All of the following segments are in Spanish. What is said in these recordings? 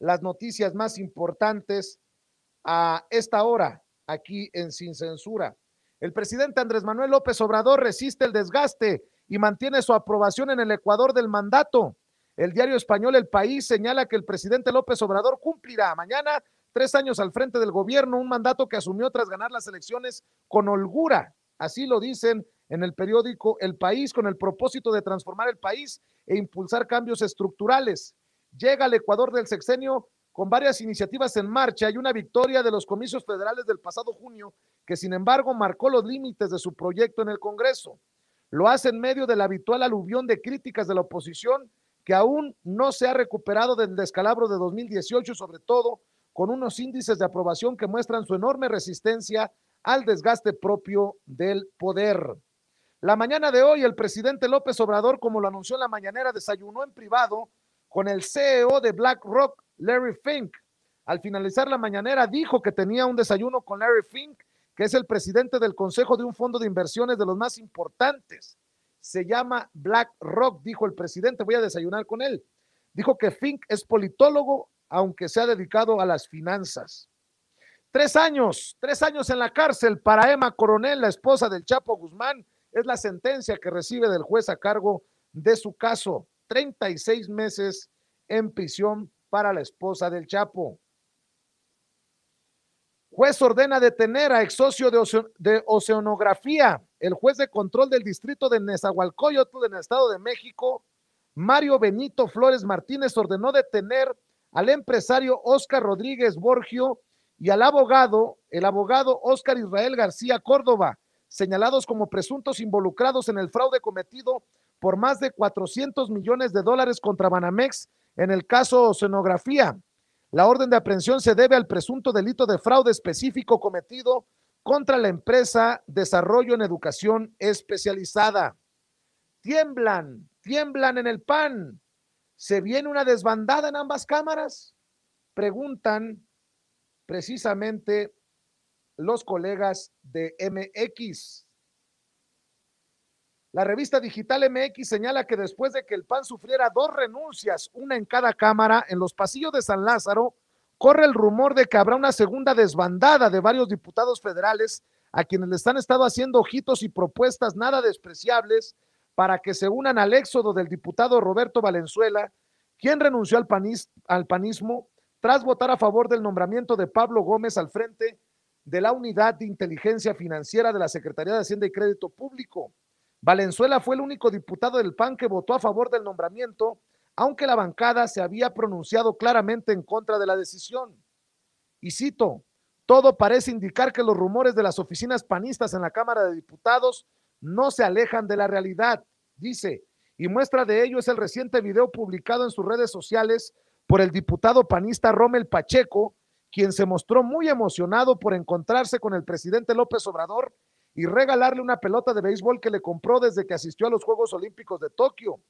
las noticias más importantes a esta hora aquí en Sin Censura. El presidente Andrés Manuel López Obrador resiste el desgaste y mantiene su aprobación en el Ecuador del mandato. El diario español El País señala que el presidente López Obrador cumplirá mañana tres años al frente del gobierno, un mandato que asumió tras ganar las elecciones con holgura. Así lo dicen en el periódico El País, con el propósito de transformar el país e impulsar cambios estructurales llega al Ecuador del sexenio con varias iniciativas en marcha y una victoria de los comicios federales del pasado junio que sin embargo marcó los límites de su proyecto en el Congreso. Lo hace en medio de la habitual aluvión de críticas de la oposición que aún no se ha recuperado del descalabro de 2018, sobre todo con unos índices de aprobación que muestran su enorme resistencia al desgaste propio del poder. La mañana de hoy, el presidente López Obrador, como lo anunció en la mañanera, desayunó en privado con el CEO de BlackRock, Larry Fink. Al finalizar la mañanera dijo que tenía un desayuno con Larry Fink, que es el presidente del Consejo de un Fondo de Inversiones de los más importantes. Se llama BlackRock, dijo el presidente, voy a desayunar con él. Dijo que Fink es politólogo, aunque se ha dedicado a las finanzas. Tres años, tres años en la cárcel para Emma Coronel, la esposa del Chapo Guzmán, es la sentencia que recibe del juez a cargo de su caso. 36 meses en prisión para la esposa del Chapo. Juez ordena detener a ex socio de, Oceanografía. El juez de control del distrito de Nezahualcóyotl en el Estado de México, Mario Benito Flores Martínez, ordenó detener al empresario Oscar Rodríguez Borgio y al abogado, el abogado Oscar Israel García Córdoba, señalados como presuntos involucrados en el fraude cometido por más de 400 millones de dólares contra Banamex en el caso Oceanografía. La orden de aprehensión se debe al presunto delito de fraude específico cometido contra la empresa Desarrollo en Educación Especializada. Tiemblan, tiemblan en el pan. ¿Se viene una desbandada en ambas cámaras? Preguntan precisamente los colegas de MX. La revista digital MX señala que después de que el PAN sufriera dos renuncias, una en cada cámara, en los pasillos de San Lázaro, corre el rumor de que habrá una segunda desbandada de varios diputados federales a quienes le han estado haciendo ojitos y propuestas nada despreciables para que se unan al éxodo del diputado Roberto Valenzuela, quien renunció al, al panismo tras votar a favor del nombramiento de Pablo Gómez al frente de la Unidad de Inteligencia Financiera de la Secretaría de Hacienda y Crédito Público. Valenzuela fue el único diputado del PAN que votó a favor del nombramiento, aunque la bancada se había pronunciado claramente en contra de la decisión. Y cito, todo parece indicar que los rumores de las oficinas panistas en la Cámara de Diputados no se alejan de la realidad, dice, y muestra de ello es el reciente video publicado en sus redes sociales por el diputado panista Rommel Pacheco, quien se mostró muy emocionado por encontrarse con el presidente López Obrador y regalarle una pelota de béisbol que le compró desde que asistió a los Juegos Olímpicos de Tokio.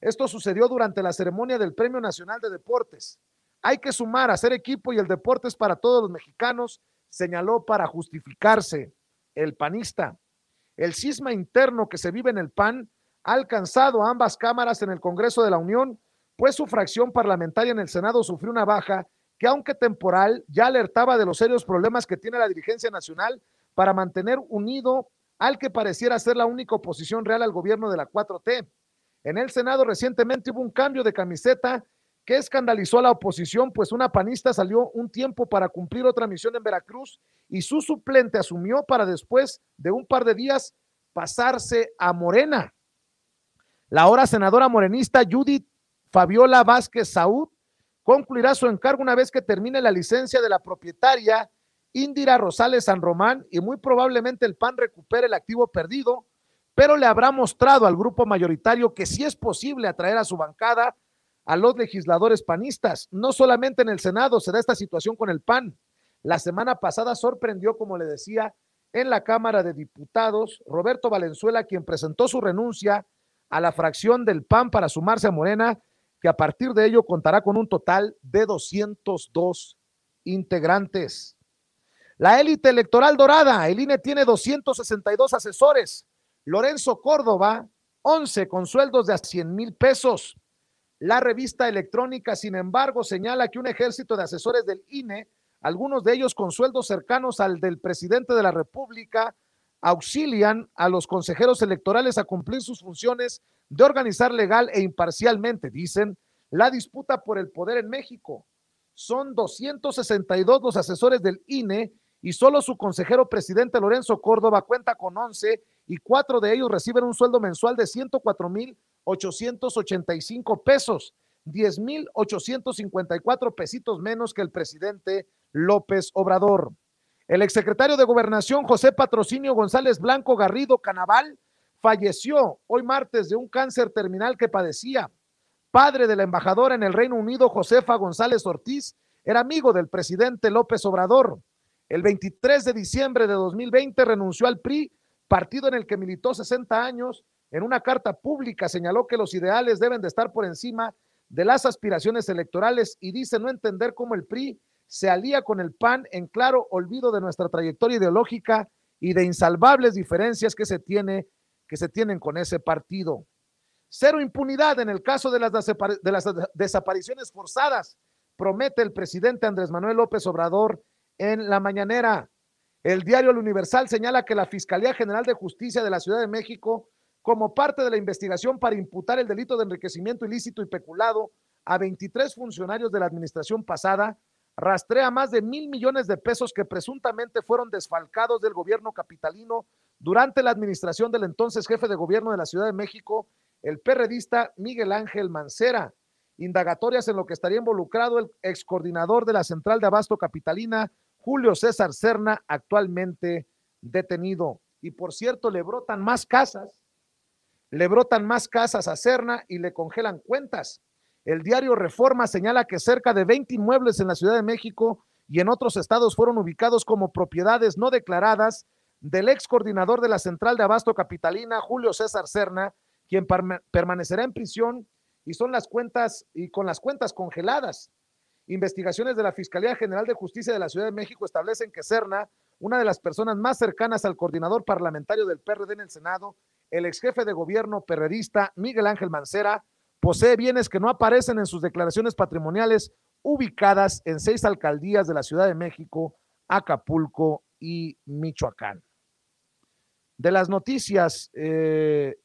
Esto sucedió durante la ceremonia del Premio Nacional de Deportes. Hay que sumar, a hacer equipo y el deporte es para todos los mexicanos, señaló para justificarse el panista. El cisma interno que se vive en el PAN ha alcanzado a ambas cámaras en el Congreso de la Unión, pues su fracción parlamentaria en el Senado sufrió una baja que aunque temporal ya alertaba de los serios problemas que tiene la dirigencia nacional para mantener unido al que pareciera ser la única oposición real al gobierno de la 4T. En el Senado recientemente hubo un cambio de camiseta que escandalizó a la oposición, pues una panista salió un tiempo para cumplir otra misión en Veracruz y su suplente asumió para después de un par de días pasarse a Morena. La ahora senadora morenista Judith Fabiola Vázquez Saúd concluirá su encargo una vez que termine la licencia de la propietaria Indira Rosales San Román y muy probablemente el PAN recupere el activo perdido, pero le habrá mostrado al grupo mayoritario que sí es posible atraer a su bancada a los legisladores panistas. No solamente en el Senado se da esta situación con el PAN. La semana pasada sorprendió, como le decía, en la Cámara de Diputados Roberto Valenzuela, quien presentó su renuncia a la fracción del PAN para sumarse a Morena, que a partir de ello contará con un total de 202 integrantes. La élite electoral dorada, el INE tiene 262 asesores. Lorenzo Córdoba, 11 con sueldos de a 100 mil pesos. La revista electrónica, sin embargo, señala que un ejército de asesores del INE, algunos de ellos con sueldos cercanos al del presidente de la República, auxilian a los consejeros electorales a cumplir sus funciones de organizar legal e imparcialmente, dicen, la disputa por el poder en México. Son 262 los asesores del INE y solo su consejero presidente Lorenzo Córdoba cuenta con 11 y cuatro de ellos reciben un sueldo mensual de 104.885 pesos, 10.854 pesitos menos que el presidente López Obrador. El exsecretario de Gobernación José Patrocinio González Blanco Garrido Canaval falleció hoy martes de un cáncer terminal que padecía. Padre de la embajadora en el Reino Unido Josefa González Ortiz, era amigo del presidente López Obrador. El 23 de diciembre de 2020 renunció al PRI, partido en el que militó 60 años. En una carta pública señaló que los ideales deben de estar por encima de las aspiraciones electorales y dice no entender cómo el PRI se alía con el PAN en claro olvido de nuestra trayectoria ideológica y de insalvables diferencias que se tiene que se tienen con ese partido. Cero impunidad en el caso de las, de las desapariciones forzadas, promete el presidente Andrés Manuel López Obrador en la mañanera. El diario El Universal señala que la Fiscalía General de Justicia de la Ciudad de México, como parte de la investigación para imputar el delito de enriquecimiento ilícito y peculado a 23 funcionarios de la administración pasada, rastrea más de mil millones de pesos que presuntamente fueron desfalcados del gobierno capitalino durante la administración del entonces jefe de gobierno de la Ciudad de México, el perredista Miguel Ángel Mancera. Indagatorias en lo que estaría involucrado el excoordinador de la Central de Abasto Capitalina, Julio César Cerna, actualmente detenido. Y por cierto, le brotan más casas, le brotan más casas a Cerna y le congelan cuentas. El diario Reforma señala que cerca de 20 inmuebles en la Ciudad de México y en otros estados fueron ubicados como propiedades no declaradas del ex coordinador de la Central de Abasto Capitalina, Julio César Cerna, quien permanecerá en prisión y son las cuentas y con las cuentas congeladas. Investigaciones de la Fiscalía General de Justicia de la Ciudad de México establecen que Cerna, una de las personas más cercanas al coordinador parlamentario del PRD en el Senado, el exjefe de gobierno perredista Miguel Ángel Mancera, posee bienes que no aparecen en sus declaraciones patrimoniales ubicadas en seis alcaldías de la Ciudad de México, Acapulco y Michoacán. De las noticias eh,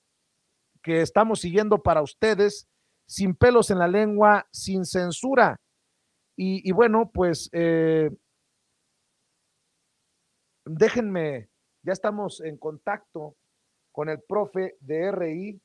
que estamos siguiendo para ustedes, sin pelos en la lengua, sin censura, y, bueno, pues eh, déjenme, ya estamos en contacto con el profe de RI,